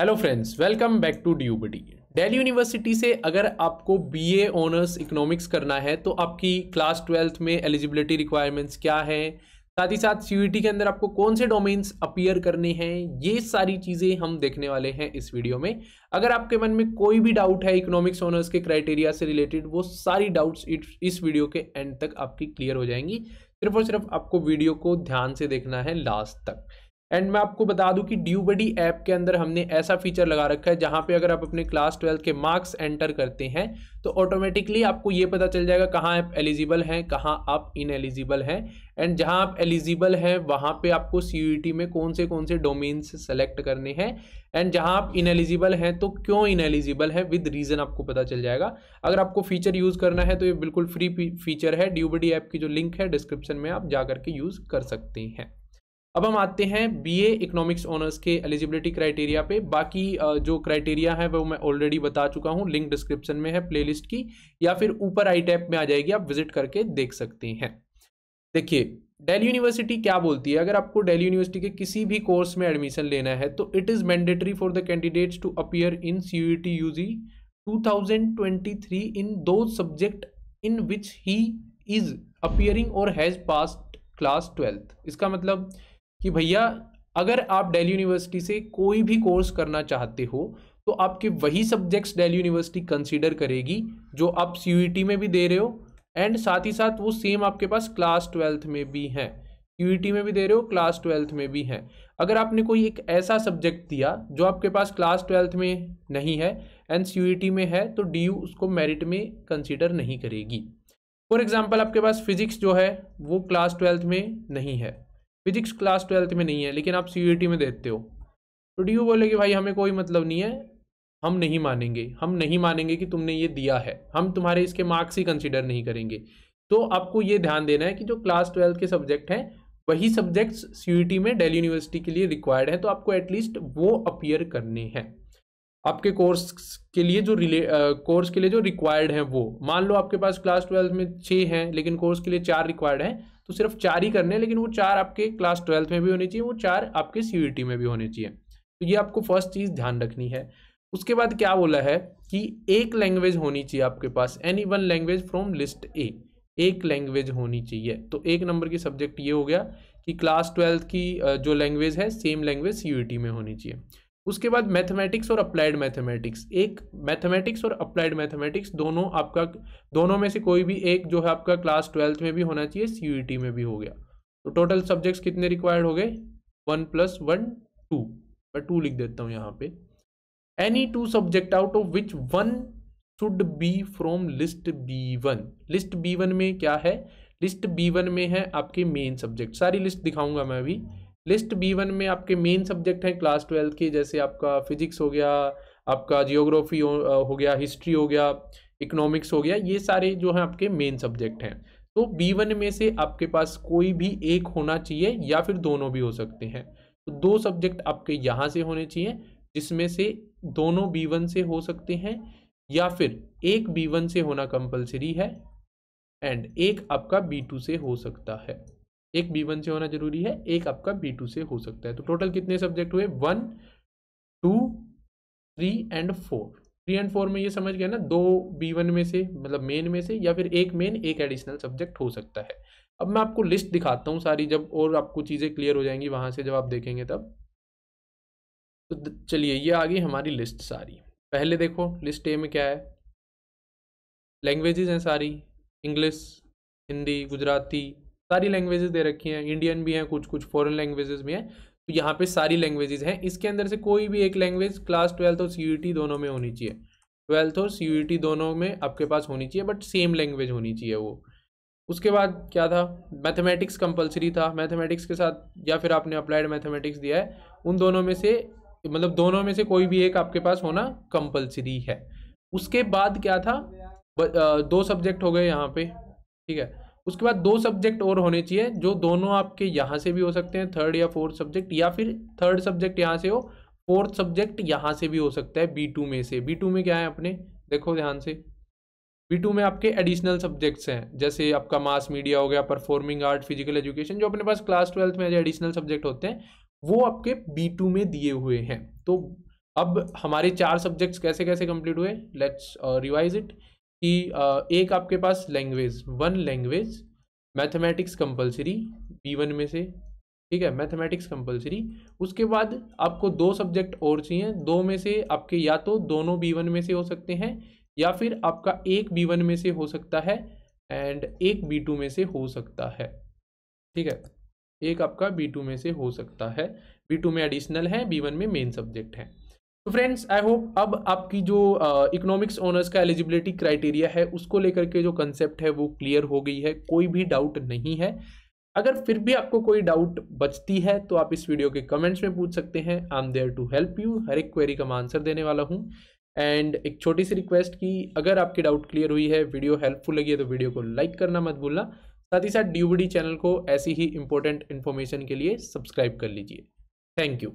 hello friends welcome back to ड्यूबडी daily university से अगर आपको बीए ऑनर्स इकोनॉमिक्स करना है तो आपकी क्लास ट्वेल्थ में एलिजिबिलिटी रिक्वायरमेंट्स क्या है साथ ही साथ सी के अंदर आपको कौन से डोमेन्स अपीयर करने हैं ये सारी चीज़ें हम देखने वाले हैं इस वीडियो में अगर आपके मन में कोई भी डाउट है इकोनॉमिक्स ऑनर्स के क्राइटेरिया से रिलेटेड वो सारी डाउट्स इस वीडियो के एंड तक आपकी क्लियर हो जाएंगी सिर्फ और सिर्फ आपको वीडियो को ध्यान से देखना है लास्ट तक एंड मैं आपको बता दूं कि ड्यूबडी ऐप के अंदर हमने ऐसा फीचर लगा रखा है जहां पे अगर आप अपने क्लास ट्वेल्थ के मार्क्स एंटर करते हैं तो ऑटोमेटिकली आपको ये पता चल जाएगा कहाँ आप एलिजिबल हैं कहाँ आप इन एलिजिबल हैं एंड जहां आप एलिजिबल हैं वहां पे आपको सी e में कौन से कौन से डोमेन्स सेलेक्ट करने हैं एंड जहां आप इन एलिजिबल हैं तो क्यों इन एलिजिबल है विद रीज़न आपको पता चल जाएगा अगर आपको फीचर यूज़ करना है तो ये बिल्कुल फ्री फीचर है ड्यूबडी ऐप की जो लिंक है डिस्क्रिप्शन में आप जा करके यूज़ कर सकते हैं अब हम आते हैं बीए इकोनॉमिक्स ऑनर्स के एलिजिबिलिटी क्राइटेरिया पे बाकी जो क्राइटेरिया है वो मैं ऑलरेडी बता चुका हूँ लिंक डिस्क्रिप्शन में है प्लेलिस्ट की या फिर ऊपर आई टैप में आ जाएगी आप विजिट करके देख सकते हैं देखिए डेली यूनिवर्सिटी क्या बोलती है अगर आपको डेली यूनिवर्सिटी के किसी भी कोर्स में एडमिशन लेना है तो it is mandatory for the candidates to appear in C U T U G two thousand twenty three in दो subject in which he is appearing और हैज़ पास क्लास ट्वेल्थ इसका मतलब कि भैया अगर आप डेली यूनिवर्सिटी से कोई भी कोर्स करना चाहते हो तो आपके वही सब्जेक्ट्स डेली यूनिवर्सिटी कंसीडर करेगी जो आप सी e में भी दे रहे हो एंड साथ ही साथ वो सेम आपके पास क्लास ट्वेल्थ में भी हैं यूटी e में भी दे रहे हो क्लास ट्वेल्थ में भी हैं अगर आपने कोई एक ऐसा सब्जेक्ट दिया जो आपके पास क्लास ट्वेल्थ में नहीं है एंड सी e में है तो डी उसको मेरिट में कंसिडर नहीं करेगी फॉर एग्जाम्पल आपके पास फिजिक्स जो है वो क्लास ट्वेल्थ में नहीं है फिजिक्स क्लास ट्वेल्थ में नहीं है लेकिन आप सी में देते हो तो डी बोले कि भाई हमें कोई मतलब नहीं है हम नहीं मानेंगे हम नहीं मानेंगे कि तुमने ये दिया है हम तुम्हारे इसके मार्क्स ही कंसिडर नहीं करेंगे तो आपको ये ध्यान देना है कि जो क्लास ट्वेल्थ के सब्जेक्ट हैं वही सब्जेक्ट्स सी में डेली यूनिवर्सिटी के लिए रिक्वायर्ड है तो आपको एटलीस्ट वो अपियर करने हैं आपके कोर्स के लिए जो रिले कोर्स के लिए जो रिक्वायर्ड है वो मान लो आपके पास क्लास ट्वेल्थ में छः हैं लेकिन कोर्स के लिए चार रिक्वायर्ड हैं तो सिर्फ चार ही करने हैं लेकिन वो चार आपके क्लास ट्वेल्थ में भी होने चाहिए वो चार आपके सी e में भी होने चाहिए तो ये आपको फर्स्ट चीज़ ध्यान रखनी है उसके बाद क्या बोला है कि एक लैंग्वेज होनी चाहिए आपके पास any one language from list A एक लैंग्वेज होनी चाहिए तो एक नंबर की सब्जेक्ट ये हो गया कि क्लास ट्वेल्थ की जो लैंग्वेज है सेम लैंग्वेज सी में होनी चाहिए उसके बाद मैथमेटिक्स और अप्लाइड मैथमेटिक्स एक मैथमेटिक्स और अप्लाइड मैथमेटिक्स दोनों आपका दोनों में से कोई भी एक जो है आपका क्लास ट्वेल्थ में भी होना चाहिए सी में भी हो गया तो टोटल सब्जेक्ट्स कितने रिक्वायर्ड हो गए वन प्लस वन टू मैं टू लिख देता हूँ यहाँ पे any two subject out of which one should be from list B one list B one में क्या है लिस्ट बी वन में है आपके मेन सब्जेक्ट सारी लिस्ट दिखाऊंगा मैं अभी लिस्ट बी वन में आपके मेन सब्जेक्ट हैं क्लास ट्वेल्थ के जैसे आपका फिजिक्स हो गया आपका जियोग्राफी हो, हो गया हिस्ट्री हो गया इकोनॉमिक्स हो गया ये सारे जो हैं आपके मेन सब्जेक्ट हैं तो बी वन में से आपके पास कोई भी एक होना चाहिए या फिर दोनों भी हो सकते हैं तो दो सब्जेक्ट आपके यहाँ से होने चाहिए जिसमें से दोनों बी वन से हो सकते हैं या फिर एक बी वन से होना कंपलसरी है एंड एक आपका बी टू से हो सकता है एक बी वन से होना जरूरी है एक आपका बी टू से हो सकता है तो टोटल कितने सब्जेक्ट हुए one two three and four three and four में ये समझ गया ना दो बी वन में से मतलब मेन में से या फिर एक मेन एक एडिशनल सब्जेक्ट हो सकता है अब मैं आपको लिस्ट दिखाता हूँ सारी जब और आपको चीज़ें क्लियर हो जाएंगी वहाँ से जब आप देखेंगे तब तो चलिए ये आ गई हमारी लिस्ट सारी पहले देखो लिस्ट ए में क्या है लैंग्वेजेस हैं सारी इंग्लिश हिंदी गुजराती सारी लैंग्वेजेस दे रखी हैं इंडियन भी हैं कुछ कुछ फॉरेन लैंग्वेजेस भी हैं तो यहाँ पे सारी लैंग्वेजेस हैं इसके अंदर से कोई भी एक लैंग्वेज क्लास ट्वेल्थ और सी e दोनों में होनी चाहिए ट्वेल्थ और सी e दोनों में आपके पास होनी चाहिए बट सेम लैंग्वेज होनी चाहिए वो उसके बाद क्या था मैथमेटिक्स कंपलसरी था मैथमेटिक्स के साथ या फिर आपने अप्लाइड मैथमेटिक्स दिया है उन दोनों में से मतलब दोनों में से कोई भी एक आपके पास होना कंपलसरी है उसके बाद क्या था दो सब्जेक्ट हो गए यहाँ पे ठीक है उसके बाद दो सब्जेक्ट और होने चाहिए जो दोनों आपके यहाँ से भी हो सकते हैं थर्ड या फोर्थ सब्जेक्ट या फिर थर्ड सब्जेक्ट यहाँ से हो फोर्थ सब्जेक्ट यहाँ से भी हो सकता है बी टू में से बी टू में क्या है अपने देखो ध्यान से बी टू में आपके एडिशनल सब्जेक्ट्स हैं जैसे आपका मास मीडिया हो गया परफॉर्मिंग आर्ट फिजिकल एजुकेशन जो अपने पास क्लास ट्वेल्थ में एडिशनल सब्जेक्ट होते हैं वो आपके बी टू में दिए हुए हैं तो अब हमारे चार सब्जेक्ट्स कैसे कैसे कंप्लीट हुए लेट्स रिवाइज इट कि एक आपके पास language one language mathematics compulsory B one में से ठीक है मैथमेटिक्स कंपलसरी उसके बाद आपको दो सब्जेक्ट और चाहिए दो में से आपके या तो दोनों बी वन में से हो सकते हैं या फिर आपका एक बी वन में से हो सकता है एंड एक बी टू में से हो सकता है ठीक है एक आपका बी टू में से हो सकता है बी टू में एडिशनल है बी वन में मेन सब्जेक्ट है तो फ्रेंड्स आई होप अब आपकी जो इकोनॉमिक्स ऑनर्स का एलिजिबिलिटी क्राइटेरिया है उसको लेकर के जो कंसेप्ट है वो क्लियर हो गई है कोई भी डाउट नहीं है अगर फिर भी आपको कोई डाउट बचती है तो आप इस वीडियो के कमेंट्स में पूछ सकते हैं I am there to help you हर एक क्वेरी का मैं आंसर देने वाला हूँ एंड एक छोटी सी रिक्वेस्ट की अगर आपकी डाउट क्लियर हुई है वीडियो हेल्पफुल लगी है तो वीडियो को लाइक करना मत भूलना साथ ही साथ डी चैनल को ऐसी ही इंपॉर्टेंट इन्फॉर्मेशन के लिए सब्सक्राइब कर लीजिए थैंक यू